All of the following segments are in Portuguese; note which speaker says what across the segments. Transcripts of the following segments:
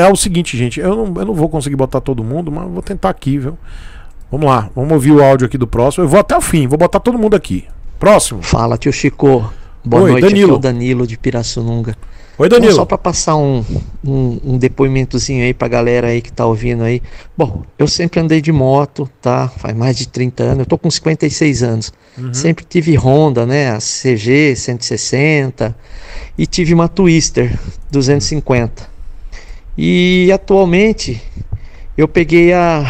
Speaker 1: é o seguinte, gente. Eu não, eu não vou conseguir botar todo mundo, mas vou tentar aqui, viu? Vamos lá, vamos ouvir o áudio aqui do próximo. Eu vou até o fim, vou botar todo mundo aqui. Próximo. Fala, tio
Speaker 2: Chico. Boa Oi, noite, é Danilo. É Danilo de Pirassununga. Oi, Danilo. Bom, só para passar um, um, um, depoimentozinho aí pra galera aí que tá ouvindo aí. Bom, eu sempre andei de moto, tá? Faz mais de 30 anos, eu tô com 56 anos. Uhum. Sempre tive Honda, né? A CG 160 e tive uma Twister 250. E atualmente eu peguei a,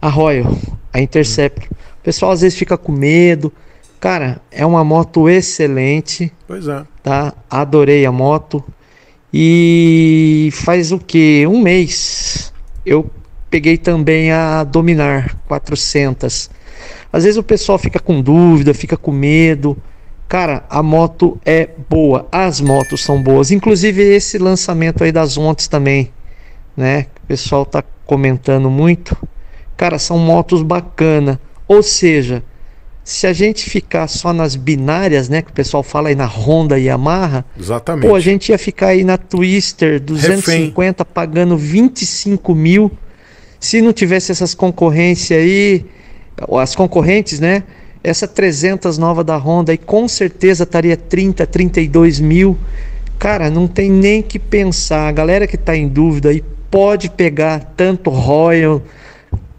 Speaker 2: a Royal, a Interceptor. O pessoal às vezes fica com medo. Cara, é uma moto excelente. Pois é. Tá? Adorei a moto. E faz o que? Um mês. Eu peguei também a Dominar 400. Às vezes o pessoal fica com dúvida, fica com medo. Cara, a moto é boa, as motos são boas, inclusive esse lançamento aí das ontes também, né? O pessoal tá comentando muito. Cara, são motos bacana. Ou seja, se a gente ficar só nas binárias, né, que o pessoal fala aí na Honda e Yamaha, Exatamente. pô, a gente ia ficar aí na Twister 250 Refém. pagando 25 mil. Se não tivesse essas concorrências aí, as concorrentes, né? essa 300 nova da Honda, e com certeza estaria 30, 32 mil. Cara, não tem nem que pensar. A galera que está em dúvida aí pode pegar tanto Royal,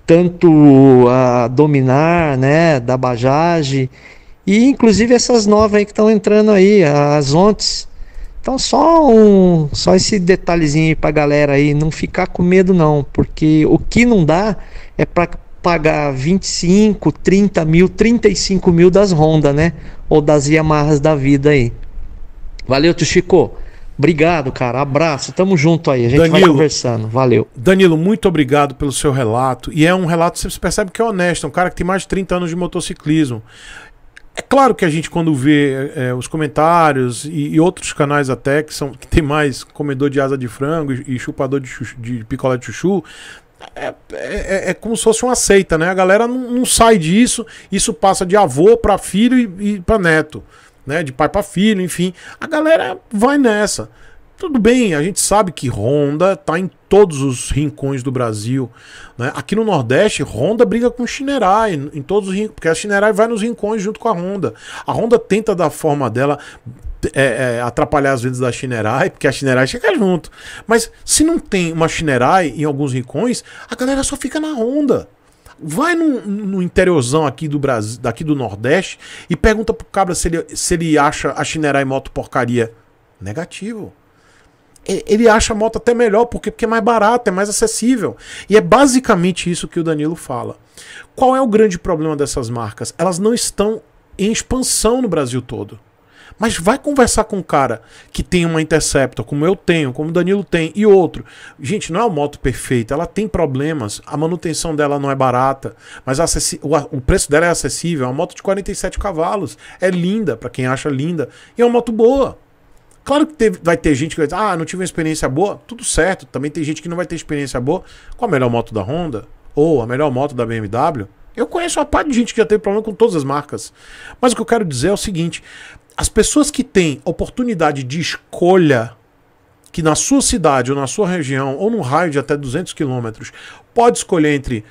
Speaker 2: tanto a Dominar, né, da Bajaj, e inclusive essas novas aí que estão entrando aí, as Ontes. Então só um, só esse detalhezinho para a galera aí não ficar com medo não, porque o que não dá é para pagar 25, 30 mil, 35 mil das Honda, né? Ou das Yamahas da vida aí. Valeu, tio Chico. Obrigado, cara. Abraço. Tamo junto aí. A gente Danilo, vai conversando. Valeu. Danilo, muito obrigado pelo seu relato. E é um relato, você
Speaker 1: percebe que é honesto. É um cara que tem mais de 30 anos de motociclismo. É claro que a gente, quando vê é, é, os comentários e, e, outros canais até que, são, que tem mais comedor de asa de frango e, e chupador de, chuchu, de picolé de chuchu, é, é, é, como se fosse uma seita, né? A galera não, não sai disso, isso passa de avô para filho e, e para neto, né? De pai para filho, enfim. A galera vai nessa. Tudo bem, a gente sabe que Honda tá em todos os rincões do Brasil. Né? Aqui no Nordeste, Honda briga com Shinerai em, em todos os rincões, porque a Shinerai vai nos rincões junto com a Honda. A Honda tenta da forma dela é, é, atrapalhar as vendas da Shinerai, porque a Shinerai chega junto. Mas se não tem uma Shinerai em alguns rincões, a galera só fica na onda. Vai no, no interiorzão aqui do Brasil, daqui do Nordeste, e pergunta pro cabra se ele, se ele acha a Shinerai moto porcaria. Negativo ele acha a moto até melhor, porque, porque é mais barata, é mais acessível. E é basicamente isso que o Danilo fala. Qual é o grande problema dessas marcas? Elas não estão em expansão no Brasil todo. Mas vai conversar com um cara que tem uma Interceptor, como eu tenho, como o Danilo tem, e outro. Gente, não é uma moto perfeita, ela tem problemas, a manutenção dela não é barata, mas o, preço dela é acessível. É uma moto de 47 cavalos, é linda, para quem acha linda, e é uma moto boa. Claro que teve, vai ter gente que vai dizer, ah, não tive uma experiência boa, tudo certo. Também tem gente que não vai ter experiência boa com a melhor moto da Honda ou a melhor moto da BMW. Eu conheço uma parte de gente que já teve problema com todas as marcas. Mas o que eu quero dizer é o seguinte: as pessoas que têm oportunidade de escolha, que na sua cidade ou na sua região, ou num raio de até 200 quilômetros, pode escolher entre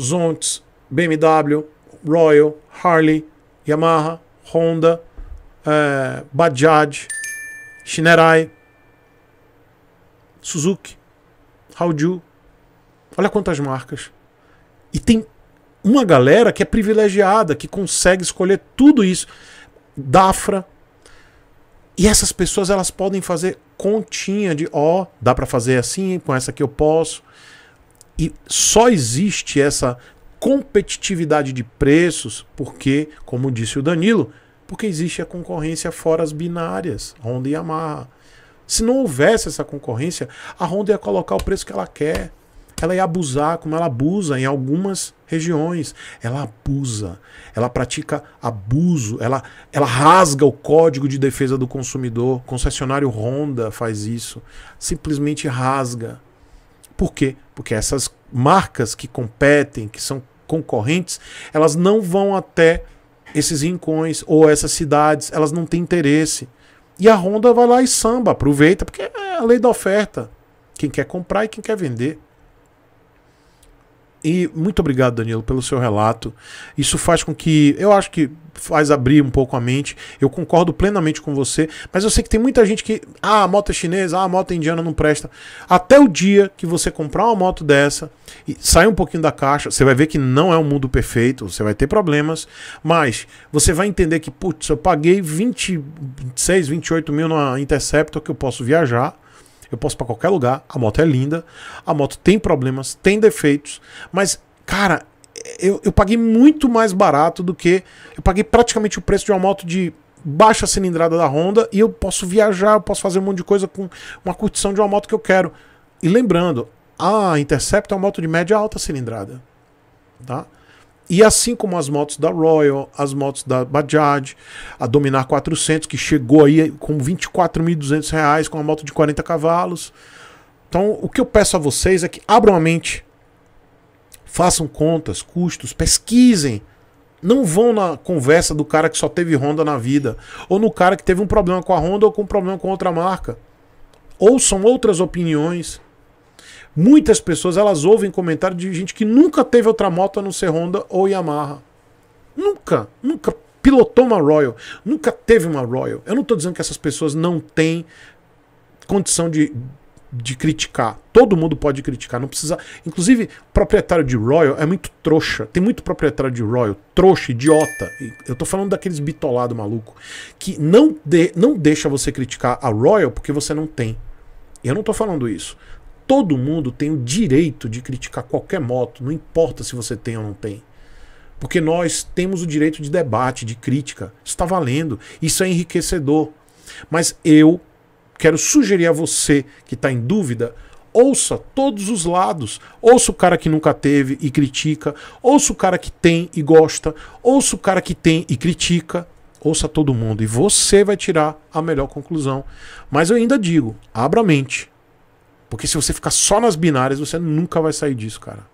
Speaker 1: Zontes, BMW, Royal, Harley, Yamaha, Honda, é, Bajaj, Shinerai, Suzuki, Hauju. Olha quantas marcas. E tem uma galera que é privilegiada, que consegue escolher tudo isso. Dafra. E essas pessoas elas podem fazer continha de ó, oh, dá para fazer assim, com essa que eu posso. E só existe essa competitividade de preços porque, como disse o Danilo, porque existe a concorrência fora as binárias, Honda e Yamaha. Se não houvesse essa concorrência, a Honda ia colocar o preço que ela quer ela ia abusar, como ela abusa em algumas regiões. Ela abusa, ela pratica abuso, ela, ela rasga o código de defesa do consumidor. O concessionário Honda faz isso, simplesmente rasga. Por quê? Porque essas marcas que competem, que são concorrentes, elas não vão até esses rincões ou essas cidades, elas não têm interesse. E a Honda vai lá e samba, aproveita, porque é a lei da oferta. Quem quer comprar e quem quer vender. E muito obrigado, Danilo, pelo seu relato. Isso faz com que. Eu acho que faz abrir um pouco a mente. Eu concordo plenamente com você, mas eu sei que tem muita gente que. Ah, a moto é chinesa, ah, a moto é indiana não presta. Até o dia que você comprar uma moto dessa e sair um pouquinho da caixa, você vai ver que não é um mundo perfeito, você vai ter problemas, mas você vai entender que, putz, eu paguei 26, 28 mil na Interceptor que eu posso viajar eu posso para qualquer lugar, a moto é linda, a moto tem problemas, tem defeitos, mas, cara, eu, eu paguei muito mais barato do que. Eu paguei praticamente o preço de uma moto de baixa cilindrada da Honda e eu posso viajar, eu posso fazer um monte de coisa com uma curtição de uma moto que eu quero. E lembrando, a Intercept é uma moto de média alta cilindrada, tá? E assim como as motos da Royal, as motos da Bajaj, a Dominar 400, que chegou aí com R$ 24.200 com uma moto de 40 cavalos. Então, o que eu peço a vocês é que abram a mente, façam contas, custos, pesquisem. Não vão na conversa do cara que só teve Honda na vida, ou no cara que teve um problema com a Honda ou com um problema com outra marca. Ouçam outras opiniões Muitas pessoas elas ouvem comentário de gente que nunca teve outra moto a não ser Honda ou Yamaha. Nunca, nunca pilotou uma Royal, nunca teve uma Royal. Eu não estou dizendo que essas pessoas não têm condição de, de criticar. Todo mundo pode criticar, não precisa. Inclusive, proprietário de Royal é muito trouxa. Tem muito proprietário de Royal, trouxa, idiota. Eu tô falando daqueles bitolado maluco que não, de, não deixa você criticar a Royal porque você não tem. Eu não tô falando isso. Todo mundo tem o direito de criticar qualquer moto, não importa se você tem ou não tem. Porque nós temos o direito de debate, de crítica. Está valendo. Isso é enriquecedor. Mas eu quero sugerir a você que está em dúvida, ouça todos os lados. Ouça o cara que nunca teve e critica, ouça o cara que tem e gosta, ouça o cara que tem e critica, ouça todo mundo e você vai tirar a melhor conclusão. Mas eu ainda digo, abra a mente. Porque se você ficar só nas binárias, você nunca vai sair disso, cara.